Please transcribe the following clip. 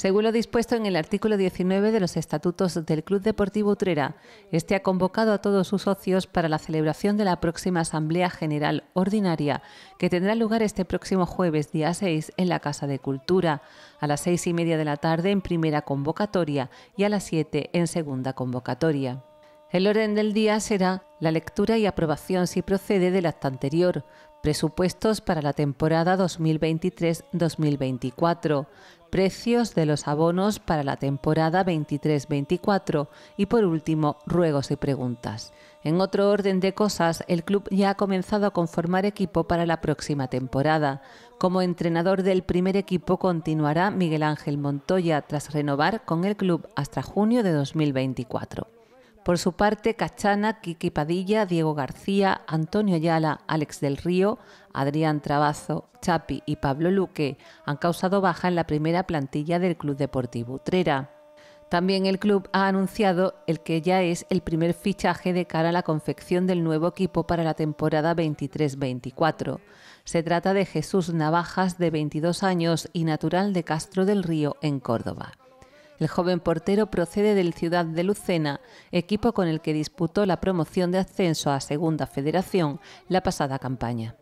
Según lo dispuesto en el artículo 19 de los estatutos del Club Deportivo Utrera, este ha convocado a todos sus socios para la celebración de la próxima Asamblea General Ordinaria, que tendrá lugar este próximo jueves, día 6, en la Casa de Cultura, a las seis y media de la tarde en primera convocatoria y a las 7 en segunda convocatoria. El orden del día será la lectura y aprobación si procede del acta anterior, presupuestos para la temporada 2023-2024, precios de los abonos para la temporada 23-24 y por último ruegos y preguntas. En otro orden de cosas, el club ya ha comenzado a conformar equipo para la próxima temporada. Como entrenador del primer equipo continuará Miguel Ángel Montoya tras renovar con el club hasta junio de 2024. Por su parte, Cachana, Kiki Padilla, Diego García, Antonio Ayala, Alex del Río, Adrián Trabazo, Chapi y Pablo Luque han causado baja en la primera plantilla del Club Deportivo Utrera. También el club ha anunciado el que ya es el primer fichaje de cara a la confección del nuevo equipo para la temporada 23-24. Se trata de Jesús Navajas, de 22 años y natural de Castro del Río, en Córdoba. El joven portero procede del Ciudad de Lucena, equipo con el que disputó la promoción de ascenso a Segunda Federación la pasada campaña.